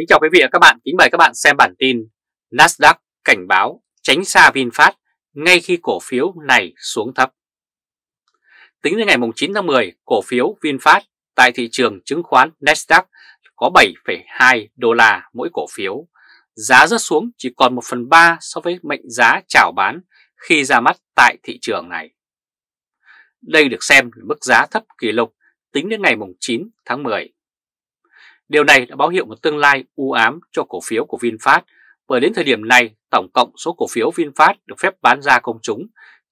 Kính chào quý vị và các bạn, kính mời các bạn xem bản tin Nasdaq cảnh báo tránh xa VinFast ngay khi cổ phiếu này xuống thấp. Tính đến ngày 9 tháng 10, cổ phiếu VinFast tại thị trường chứng khoán Nasdaq có 7,2 đô la mỗi cổ phiếu. Giá rớt xuống chỉ còn 1 phần 3 so với mệnh giá chào bán khi ra mắt tại thị trường này. Đây được xem là mức giá thấp kỷ lục tính đến ngày 9 tháng 10. Điều này đã báo hiệu một tương lai u ám cho cổ phiếu của VinFast bởi đến thời điểm này tổng cộng số cổ phiếu VinFast được phép bán ra công chúng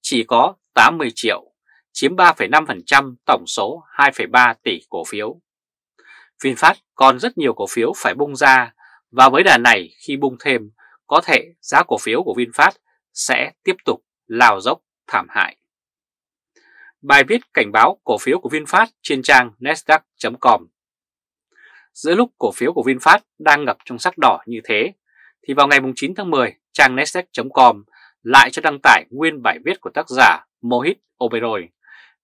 chỉ có 80 triệu, chiếm 3,5% tổng số 2,3 tỷ cổ phiếu. VinFast còn rất nhiều cổ phiếu phải bung ra và với đà này khi bung thêm có thể giá cổ phiếu của VinFast sẽ tiếp tục lao dốc thảm hại. Bài viết cảnh báo cổ phiếu của VinFast trên trang nasdaq.com giữa lúc cổ phiếu của VinFast đang ngập trong sắc đỏ như thế, thì vào ngày 9 tháng 10, trang Nasdaq.com lại cho đăng tải nguyên bài viết của tác giả Mohit Oberoi,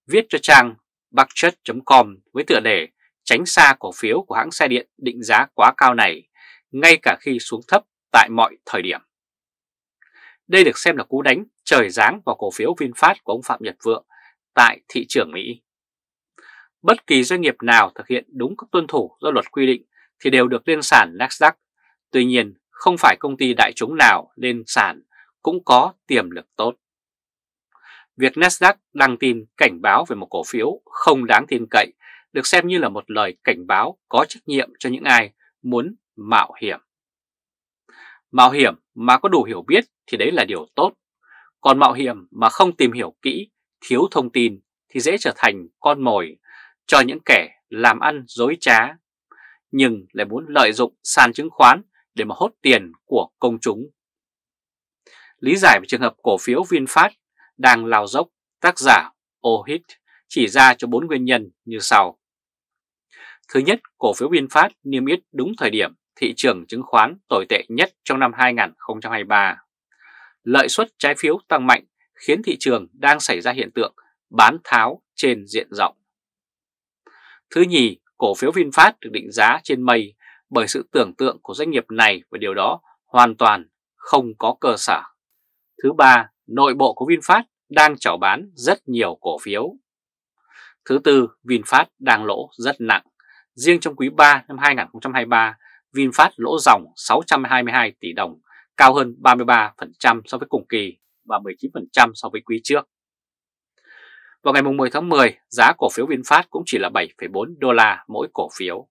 viết cho trang Buckchurch.com với tựa đề Tránh xa cổ phiếu của hãng xe điện định giá quá cao này, ngay cả khi xuống thấp tại mọi thời điểm. Đây được xem là cú đánh trời giáng vào cổ phiếu VinFast của ông Phạm Nhật Vượng tại thị trường Mỹ. Bất kỳ doanh nghiệp nào thực hiện đúng các tuân thủ do luật quy định thì đều được lên sàn Nasdaq. Tuy nhiên, không phải công ty đại chúng nào lên sàn cũng có tiềm lực tốt. Việc Nasdaq đăng tin cảnh báo về một cổ phiếu không đáng tin cậy được xem như là một lời cảnh báo có trách nhiệm cho những ai muốn mạo hiểm. Mạo hiểm mà có đủ hiểu biết thì đấy là điều tốt, còn mạo hiểm mà không tìm hiểu kỹ, thiếu thông tin thì dễ trở thành con mồi cho những kẻ làm ăn dối trá, nhưng lại muốn lợi dụng sàn chứng khoán để mà hốt tiền của công chúng. Lý giải về trường hợp cổ phiếu VinFast đang lao dốc, tác giả Ohit chỉ ra cho bốn nguyên nhân như sau. Thứ nhất, cổ phiếu VinFast niêm yết đúng thời điểm thị trường chứng khoán tồi tệ nhất trong năm 2023. Lợi suất trái phiếu tăng mạnh khiến thị trường đang xảy ra hiện tượng bán tháo trên diện rộng. Thứ nhì, cổ phiếu VinFast được định giá trên mây bởi sự tưởng tượng của doanh nghiệp này và điều đó hoàn toàn không có cơ sở. Thứ ba, nội bộ của VinFast đang chào bán rất nhiều cổ phiếu. Thứ tư, VinFast đang lỗ rất nặng. Riêng trong quý 3 năm 2023, VinFast lỗ dòng 622 tỷ đồng, cao hơn 33% so với cùng kỳ và 19% so với quý trước. Vào ngày 10 tháng 10, giá cổ phiếu VinFast cũng chỉ là 7,4 đô la mỗi cổ phiếu.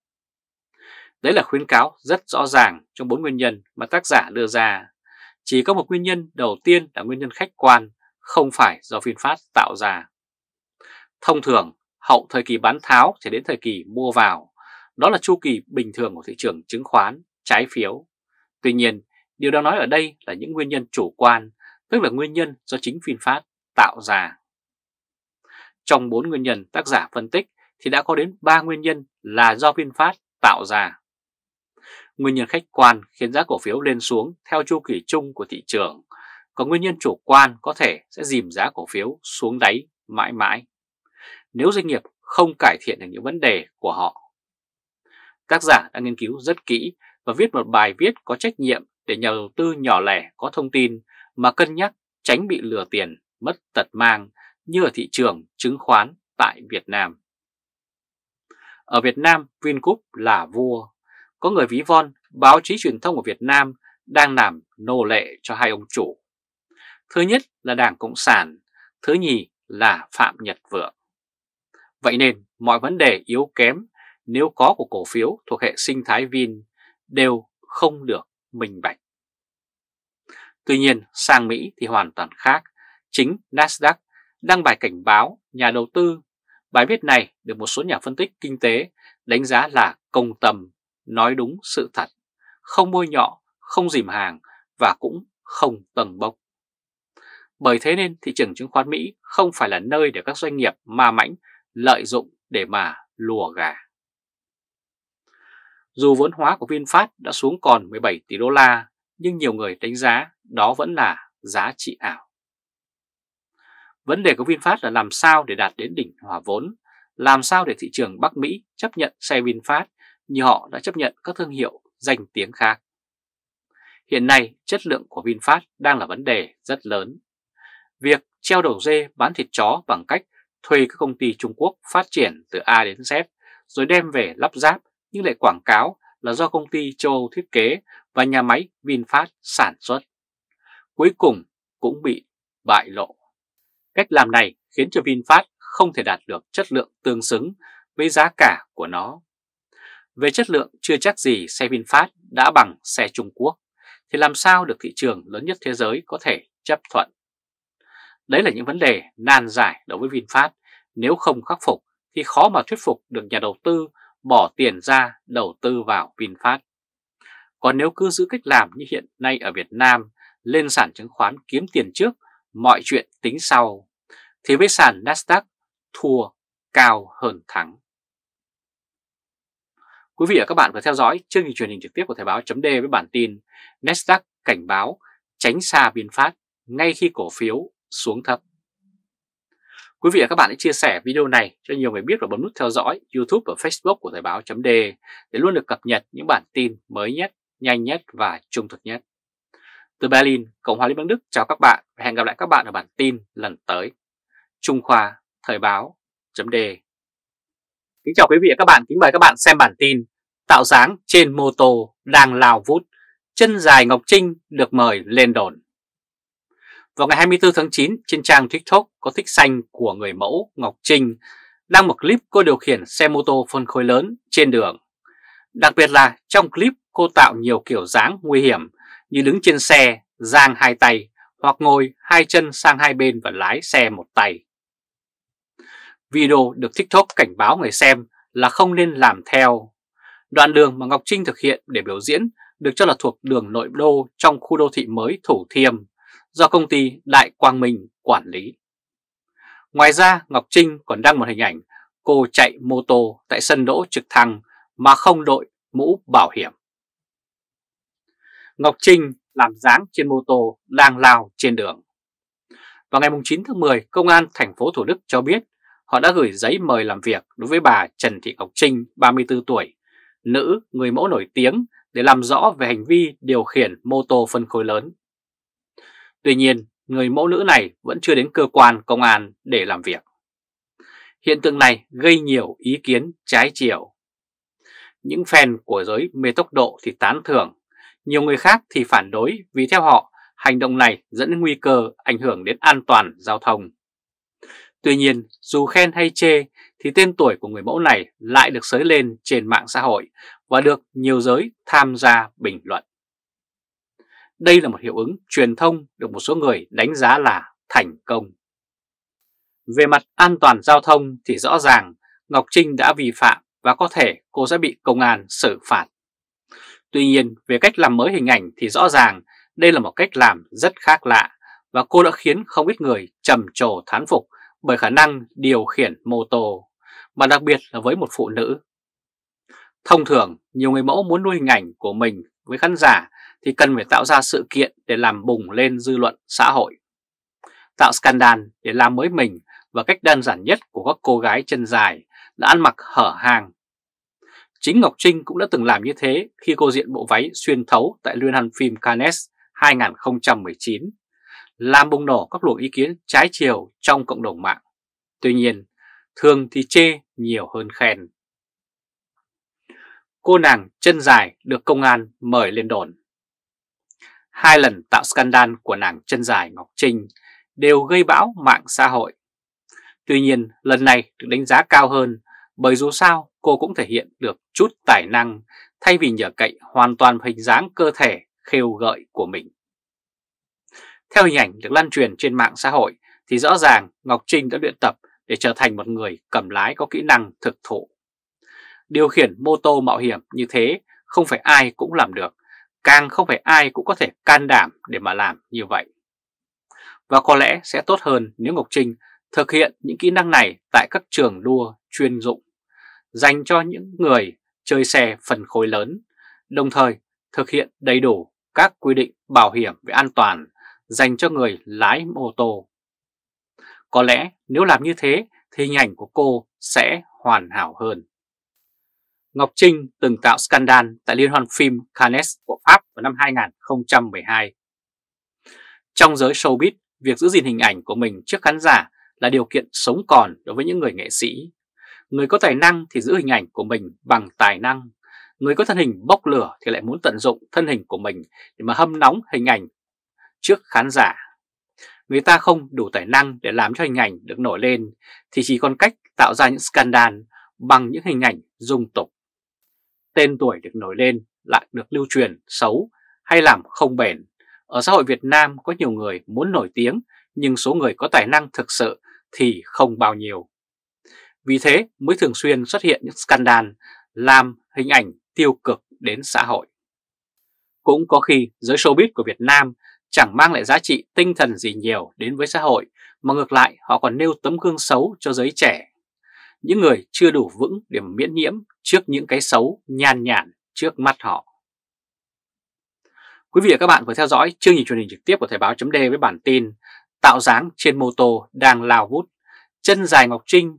Đấy là khuyến cáo rất rõ ràng trong bốn nguyên nhân mà tác giả đưa ra. Chỉ có một nguyên nhân đầu tiên là nguyên nhân khách quan, không phải do VinFast tạo ra. Thông thường, hậu thời kỳ bán tháo sẽ đến thời kỳ mua vào. Đó là chu kỳ bình thường của thị trường chứng khoán, trái phiếu. Tuy nhiên, điều đang nói ở đây là những nguyên nhân chủ quan, tức là nguyên nhân do chính VinFast tạo ra. Trong 4 nguyên nhân tác giả phân tích thì đã có đến 3 nguyên nhân là do VinFast tạo ra. Nguyên nhân khách quan khiến giá cổ phiếu lên xuống theo chu kỳ chung của thị trường, còn nguyên nhân chủ quan có thể sẽ dìm giá cổ phiếu xuống đáy mãi mãi. Nếu doanh nghiệp không cải thiện được những vấn đề của họ. Tác giả đã nghiên cứu rất kỹ và viết một bài viết có trách nhiệm để nhà đầu tư nhỏ lẻ có thông tin mà cân nhắc tránh bị lừa tiền, mất tật mang như ở thị trường chứng khoán tại Việt Nam. Ở Việt Nam, Vingroup là vua. Có người ví von báo chí truyền thông của Việt Nam đang làm nô lệ cho hai ông chủ. Thứ nhất là Đảng Cộng sản, thứ nhì là Phạm Nhật Vượng. Vậy nên mọi vấn đề yếu kém nếu có của cổ phiếu thuộc hệ sinh thái Vin đều không được minh bạch. Tuy nhiên sang Mỹ thì hoàn toàn khác, chính Nasdaq đăng bài cảnh báo nhà đầu tư. Bài viết này được một số nhà phân tích kinh tế đánh giá là công tầm, nói đúng sự thật, không môi nhọ, không dìm hàng và cũng không tầng bốc. Bởi thế nên thị trường chứng khoán Mỹ không phải là nơi để các doanh nghiệp ma mãnh lợi dụng để mà lùa gà. Dù vốn hóa của VinFast đã xuống còn 17 tỷ đô la, nhưng nhiều người đánh giá đó vẫn là giá trị ảo. Vấn đề của VinFast là làm sao để đạt đến đỉnh hòa vốn, làm sao để thị trường Bắc Mỹ chấp nhận xe VinFast như họ đã chấp nhận các thương hiệu danh tiếng khác. Hiện nay, chất lượng của VinFast đang là vấn đề rất lớn. Việc treo đầu dê bán thịt chó bằng cách thuê các công ty Trung Quốc phát triển từ A đến Z rồi đem về lắp ráp nhưng lại quảng cáo là do công ty châu Âu thiết kế và nhà máy VinFast sản xuất. Cuối cùng cũng bị bại lộ. Cách làm này khiến cho VinFast không thể đạt được chất lượng tương xứng với giá cả của nó. Về chất lượng chưa chắc gì xe VinFast đã bằng xe Trung Quốc, thì làm sao được thị trường lớn nhất thế giới có thể chấp thuận? Đấy là những vấn đề nan giải đối với VinFast, nếu không khắc phục thì khó mà thuyết phục được nhà đầu tư bỏ tiền ra đầu tư vào VinFast. Còn nếu cứ giữ cách làm như hiện nay ở Việt Nam, lên sản chứng khoán kiếm tiền trước mọi chuyện tính sau, thì với sàn Nasdaq thua cao hơn thắng. Quý vị và các bạn vừa theo dõi chương trình truyền hình trực tiếp của Thời báo .d với bản tin Nasdaq cảnh báo tránh xa biên phát ngay khi cổ phiếu xuống thấp. Quý vị và các bạn hãy chia sẻ video này cho nhiều người biết và bấm nút theo dõi YouTube và Facebook của Thời báo .d để luôn được cập nhật những bản tin mới nhất, nhanh nhất và trung thực nhất. Từ Berlin, Cộng hòa Liên bang Đức chào các bạn và hẹn gặp lại các bạn ở bản tin lần tới. Trung Khoa, Thời báo, chấm đề. Kính chào quý vị và các bạn, kính mời các bạn xem bản tin Tạo dáng trên mô tô đang lao vút, chân dài Ngọc Trinh được mời lên đồn. Vào ngày 24 tháng 9, trên trang TikTok có thích xanh của người mẫu Ngọc Trinh đăng một clip cô điều khiển xe mô tô phân khối lớn trên đường. Đặc biệt là trong clip cô tạo nhiều kiểu dáng nguy hiểm như đứng trên xe, giang hai tay hoặc ngồi hai chân sang hai bên và lái xe một tay. Video được TikTok cảnh báo người xem là không nên làm theo. Đoạn đường mà Ngọc Trinh thực hiện để biểu diễn được cho là thuộc đường nội đô trong khu đô thị mới Thủ Thiêm do công ty Đại Quang Minh quản lý. Ngoài ra, Ngọc Trinh còn đăng một hình ảnh cô chạy mô tô tại sân đỗ trực thăng mà không đội mũ bảo hiểm. Ngọc Trinh làm dáng trên mô tô đang lao trên đường. Vào ngày 9 tháng 10, Công an thành phố Thủ Đức cho biết họ đã gửi giấy mời làm việc đối với bà Trần Thị Ngọc Trinh, 34 tuổi, nữ, người mẫu nổi tiếng để làm rõ về hành vi điều khiển mô tô phân khối lớn. Tuy nhiên, người mẫu nữ này vẫn chưa đến cơ quan công an để làm việc. Hiện tượng này gây nhiều ý kiến trái chiều. Những fan của giới mê tốc độ thì tán thưởng nhiều người khác thì phản đối vì theo họ, hành động này dẫn đến nguy cơ ảnh hưởng đến an toàn giao thông. Tuy nhiên, dù khen hay chê thì tên tuổi của người mẫu này lại được sới lên trên mạng xã hội và được nhiều giới tham gia bình luận. Đây là một hiệu ứng truyền thông được một số người đánh giá là thành công. Về mặt an toàn giao thông thì rõ ràng Ngọc Trinh đã vi phạm và có thể cô sẽ bị công an xử phạt Tuy nhiên, về cách làm mới hình ảnh thì rõ ràng đây là một cách làm rất khác lạ và cô đã khiến không ít người trầm trồ thán phục bởi khả năng điều khiển mô tô, mà đặc biệt là với một phụ nữ. Thông thường, nhiều người mẫu muốn nuôi hình ảnh của mình với khán giả thì cần phải tạo ra sự kiện để làm bùng lên dư luận xã hội. Tạo scandal để làm mới mình và cách đơn giản nhất của các cô gái chân dài đã ăn mặc hở hàng Chính Ngọc Trinh cũng đã từng làm như thế khi cô diện bộ váy xuyên thấu tại liên hoan phim Cannes 2019, làm bùng nổ các luồng ý kiến trái chiều trong cộng đồng mạng. Tuy nhiên, thường thì chê nhiều hơn khen. Cô nàng chân dài được công an mời lên đồn. Hai lần tạo scandal của nàng chân dài Ngọc Trinh đều gây bão mạng xã hội. Tuy nhiên, lần này được đánh giá cao hơn bởi dù sao cô cũng thể hiện được chút tài năng thay vì nhờ cậy hoàn toàn hình dáng cơ thể khêu gợi của mình. Theo hình ảnh được lan truyền trên mạng xã hội thì rõ ràng Ngọc Trinh đã luyện tập để trở thành một người cầm lái có kỹ năng thực thụ. Điều khiển mô tô mạo hiểm như thế không phải ai cũng làm được, càng không phải ai cũng có thể can đảm để mà làm như vậy. Và có lẽ sẽ tốt hơn nếu Ngọc Trinh thực hiện những kỹ năng này tại các trường đua chuyên dụng dành cho những người chơi xe phân khối lớn, đồng thời thực hiện đầy đủ các quy định bảo hiểm về an toàn dành cho người lái ô tô. Có lẽ nếu làm như thế thì hình ảnh của cô sẽ hoàn hảo hơn. Ngọc Trinh từng tạo scandal tại liên hoan phim Cannes của Pháp vào năm 2012. Trong giới showbiz, việc giữ gìn hình ảnh của mình trước khán giả là điều kiện sống còn đối với những người nghệ sĩ, Người có tài năng thì giữ hình ảnh của mình bằng tài năng. Người có thân hình bốc lửa thì lại muốn tận dụng thân hình của mình để mà hâm nóng hình ảnh trước khán giả. Người ta không đủ tài năng để làm cho hình ảnh được nổi lên thì chỉ còn cách tạo ra những scandal bằng những hình ảnh dung tục. Tên tuổi được nổi lên lại được lưu truyền xấu hay làm không bền. Ở xã hội Việt Nam có nhiều người muốn nổi tiếng nhưng số người có tài năng thực sự thì không bao nhiêu. Vì thế mới thường xuyên xuất hiện những scandal làm hình ảnh tiêu cực đến xã hội. Cũng có khi giới showbiz của Việt Nam chẳng mang lại giá trị tinh thần gì nhiều đến với xã hội mà ngược lại họ còn nêu tấm gương xấu cho giới trẻ. Những người chưa đủ vững để miễn nhiễm trước những cái xấu nhàn nhản trước mắt họ. Quý vị và các bạn vừa theo dõi chương trình truyền hình trực tiếp của Thời báo chấm với bản tin Tạo dáng trên mô tô đang lao vút, chân dài Ngọc Trinh